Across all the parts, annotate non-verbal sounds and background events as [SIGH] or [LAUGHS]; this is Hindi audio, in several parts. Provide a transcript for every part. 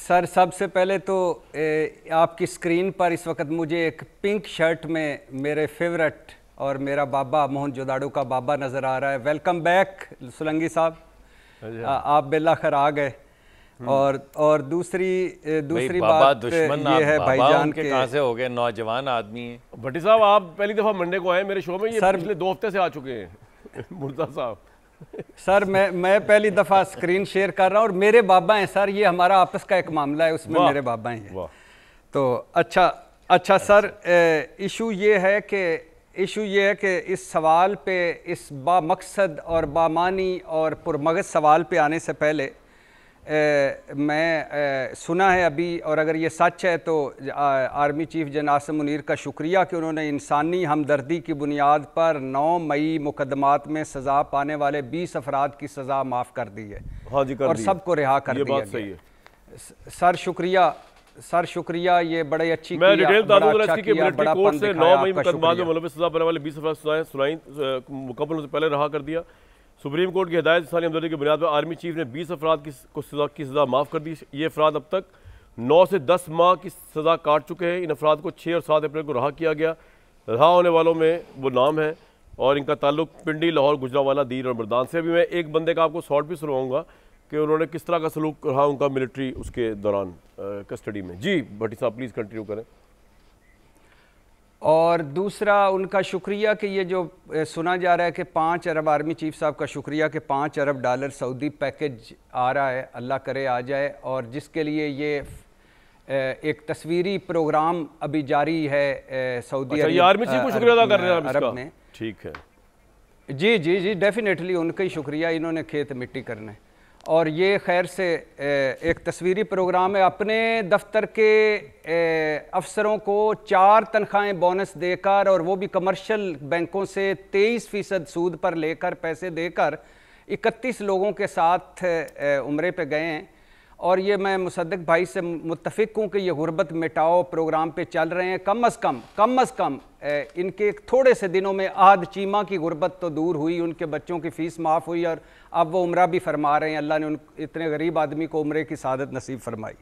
सर सबसे पहले तो ए, आपकी स्क्रीन पर इस वक्त मुझे एक पिंक शर्ट में मेरे फेवरेट और मेरा बाबा मोहन जोदाड़ो का बाबा नज़र आ रहा है वेलकम बैक सुलंगी साहब अच्छा। आप बेला आ गए हम्म। और और दूसरी दूसरी बात दुश्मन ये है भाईजान के, के से हो गए नौजवान आदमी भट्टी साहब आप पहली दफा मंडे को आए मेरे शो में ये पिछले दो हफ्ते से आ चुके हैं [LAUGHS] मुर्दा साहब सर मैं मैं पहली दफ़ा स्क्रीन शेयर कर रहा हूँ और मेरे बाबा हैं सर ये हमारा आपस का एक मामला है उसमें मेरे बाबा हैं तो अच्छा अच्छा सर इशू ये है कि इशू ये है कि इस सवाल पे इस मकसद और बामानी और पुरमगज सवाल पे आने से पहले मैं आ, सुना है अभी और अगर ये सच है तो आ, आर्मी चीफ जन आसम मुनीर का शुक्रिया कि उन्होंने इंसानी हमदर्दी की बुनियाद पर 9 मई मुकदमात में सज़ा पाने वाले 20 अफराद की सज़ा माफ़ कर दी है हाँ जी कर और सबको रिहा कर दिया बात सही है सर शुक्रिया सर शुक्रिया ये बड़े अच्छी मैं डिटेल अच्छा कि कोर्ट से 9 मई मुकदमा में मुलविस सज़ा पाने वाले 20 अफराद सुनाई मुकम्मल से पहले रहा कर दिया सुप्रीम कोर्ट की हदायत सारी हमदर्दी की बुनियाद पर आर्मी चीफ ने बीस अफराद की को सजा की सज़ा माफ़ कर दी ये अफराद अब तक नौ से दस माह की सज़ा काट चुके हैं इन अफराद को छः और सात अप्रैल को रहा किया गया रहा होने वालों में वो नाम है और इनका ताल्लुक पिंडी लाहौर गुजरावाला दीर और मरदान से भी मैं एक बंदे का आपको शॉर्ट भी सुनवाऊँगा कि उन्होंने किस तरह का सलूक रहा उनका मिलिट्री उसके दौरान कस्टडी में जी भट्टी साहब प्लीज़ कंटिन्यू करें और दूसरा उनका शुक्रिया कि ये जो सुना जा रहा है कि पाँच अरब आर्मी चीफ साहब का शुक्रिया कि पाँच अरब डॉलर सऊदी पैकेज आ रहा है अल्लाह करे आ जाए और जिसके लिए ये एक तस्वीरी प्रोग्राम अभी जारी है सऊदी अच्छा, आर्मी चीफ को शुक्रिया अदा कर रहे हैं अरब में ठीक है जी जी जी डेफिनेटली उनका ही शुक्रिया इन्होंने खेत मिट्टी करने और ये खैर से एक तस्वीरी प्रोग्राम है अपने दफ्तर के अफसरों को चार तनख्वाहें बोनस देकर और वो भी कमर्शियल बैंकों से तेईस फ़ीसद सूद पर लेकर पैसे देकर इकतीस लोगों के साथ उम्रे पे गए हैं और ये मैं मुसदक भाई से मुतफिक हूँ कि ये गुर्बत मिटाओ प्रोग्राम पे चल रहे हैं कम अज़ कम कम अज़ कम इनके थोड़े से दिनों में आद चीमा की गुर्बत तो दूर हुई उनके बच्चों की फ़ीस माफ़ हुई और अब वो उम्र भी फरमा रहे हैं अल्लाह ने उन इतने गरीब आदमी को उम्र की सदत नसीब फरमाई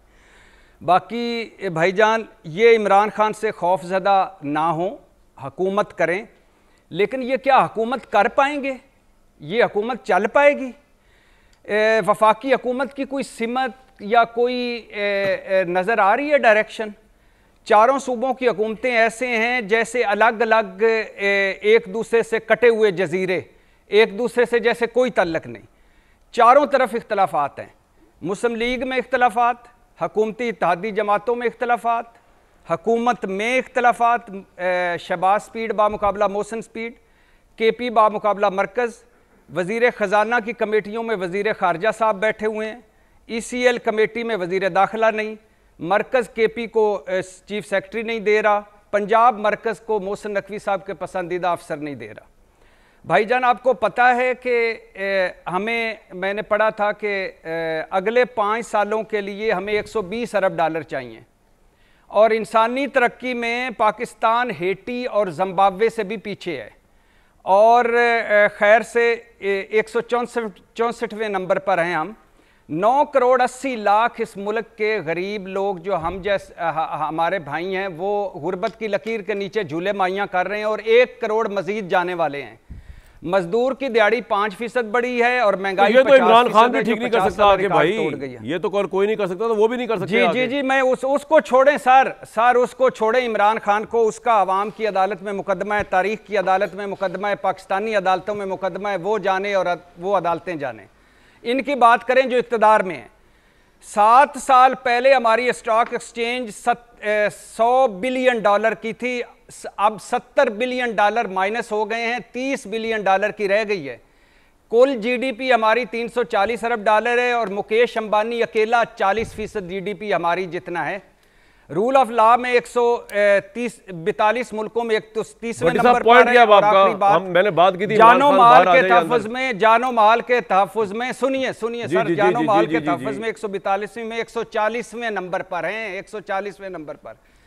बाकी भाईजान ये इमरान खान से खौफ ज़दा ना हों हकूमत करें लेकिन ये क्या हकूमत कर पाएंगे ये हकूमत चल पाएगी वफाकी हकूमत की कोई सिमत या कोई नज़र आ रही है डायरेक्शन चारों सूबों की हकूमतें ऐसे हैं जैसे अलग अलग एक दूसरे से कटे हुए जजीरे एक दूसरे से जैसे कोई तल्लक नहीं चारों तरफ इख्तलाफात हैं मुस्लिम लीग में इख्तलाफात हकूमती इतिहादी जमातों में इख्तलाफात हकूमत में इख्तलाफात शबाज स्पीड बामकबला मोसन स्पीड के पी बामकबला मरकज़ वजीर ख़जाना की कमेटियों में वजीर ख़ारजा साहब बैठे हुए हैं ई सी एल कमेटी में वजीर दाखिला नहीं मरकज़ के पी को चीफ सेक्रेटरी नहीं दे रहा पंजाब मरकज़ को मोहसन नकवी साहब के पसंदीदा अफसर नहीं दे रहा भाईजान आपको पता है कि हमें मैंने पढ़ा था कि अगले पाँच सालों के लिए हमें 120 अरब डॉलर चाहिए और इंसानी तरक्की में पाकिस्तान हेटी और जम्बावे से भी पीछे है और खैर से एक सौ चौंसठवें नंबर पर हैं हम नौ करोड़ अस्सी लाख इस मुल्क के गरीब लोग जो हम जैसे हमारे भाई हैं वो गुर्बत की लकीर के नीचे झूले माइयाँ कर रहे हैं और एक करोड़ मज़ीद जाने वाले हैं मजदूर की दिहाड़ी पांच फीसद बढ़ी है और महंगाई तो इमरान खान भी ठीक नहीं कर सकता आगे भाई ये तो कोई नहीं कर सकता तो वो भी नहीं कर सकता जी जी जी मैं उस उसको छोड़ें सर सर उसको छोड़ें इमरान खान को उसका आवाम की अदालत में मुकदमा है तारीख की अदालत में मुकदमा है पाकिस्तानी अदालतों में मुकदमा है वो जाने और वो अदालतें जाने इनकी बात करें जो इकतदार में है सात साल पहले हमारी स्टॉक एक्सचेंज सौ बिलियन डॉलर की थी अब सत्तर बिलियन डॉलर माइनस हो गए हैं तीस बिलियन डॉलर की रह गई है कुल जीडीपी हमारी तीन सौ चालीस अरब डॉलर है और मुकेश अंबानी अकेला चालीस फीसद जी हमारी जितना है रूल ऑफ लॉ में एक सौ तीस बैतालीस मुल्कों में एक तो तीसरे नंबर पर है आपका हम मैंने बात की थी जानो माल के तहफ़ में जानो माल के तहफ़ में सुनिए सुनिए सर जानो माल के तहफ़ में एक सौ बैतालीसवें में एक सौ चालीसवें नंबर पर हैं एक सौ चालीसवें नंबर पर